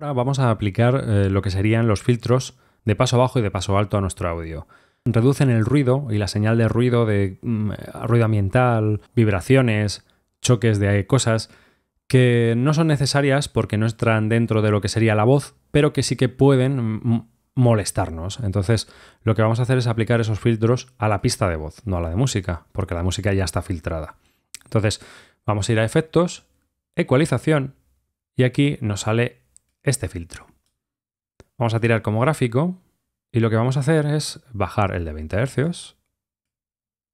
Ahora vamos a aplicar eh, lo que serían los filtros de paso bajo y de paso alto a nuestro audio. Reducen el ruido y la señal de ruido de mm, ruido ambiental, vibraciones, choques de eh, cosas que no son necesarias porque no están dentro de lo que sería la voz, pero que sí que pueden mm, mm, molestarnos. Entonces, lo que vamos a hacer es aplicar esos filtros a la pista de voz, no a la de música, porque la música ya está filtrada. Entonces, vamos a ir a efectos, ecualización, y aquí nos sale este filtro. Vamos a tirar como gráfico y lo que vamos a hacer es bajar el de 20 Hz,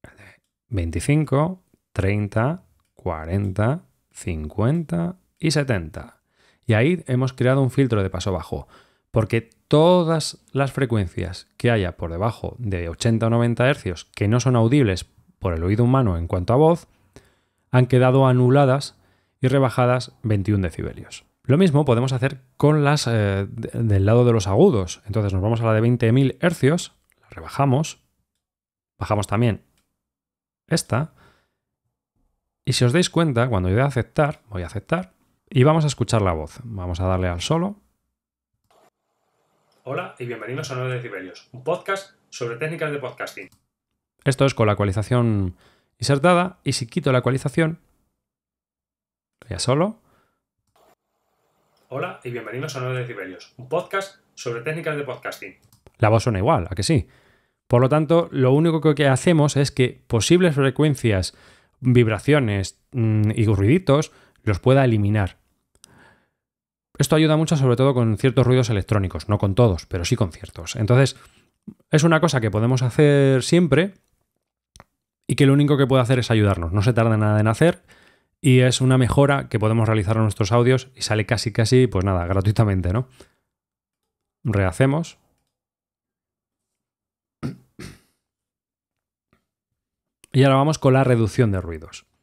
el de 25, 30, 40, 50 y 70. Y ahí hemos creado un filtro de paso bajo, porque todas las frecuencias que haya por debajo de 80 o 90 Hz que no son audibles por el oído humano en cuanto a voz, han quedado anuladas y rebajadas 21 decibelios. Lo mismo podemos hacer con las eh, del lado de los agudos. Entonces nos vamos a la de 20.000 hercios, la rebajamos, bajamos también esta. Y si os dais cuenta, cuando yo a aceptar, voy a aceptar y vamos a escuchar la voz. Vamos a darle al solo. Hola y bienvenidos a 9 decibelios, un podcast sobre técnicas de podcasting. Esto es con la ecualización insertada y si quito la ecualización, ya solo, Hola y bienvenidos a de decibelios, un podcast sobre técnicas de podcasting. La voz suena igual, ¿a que sí? Por lo tanto, lo único que hacemos es que posibles frecuencias, vibraciones mm, y ruiditos los pueda eliminar. Esto ayuda mucho sobre todo con ciertos ruidos electrónicos, no con todos, pero sí con ciertos. Entonces, es una cosa que podemos hacer siempre y que lo único que puede hacer es ayudarnos. No se tarda nada en hacer y es una mejora que podemos realizar en nuestros audios y sale casi casi, pues nada, gratuitamente, ¿no? Rehacemos. Y ahora vamos con la reducción de ruidos.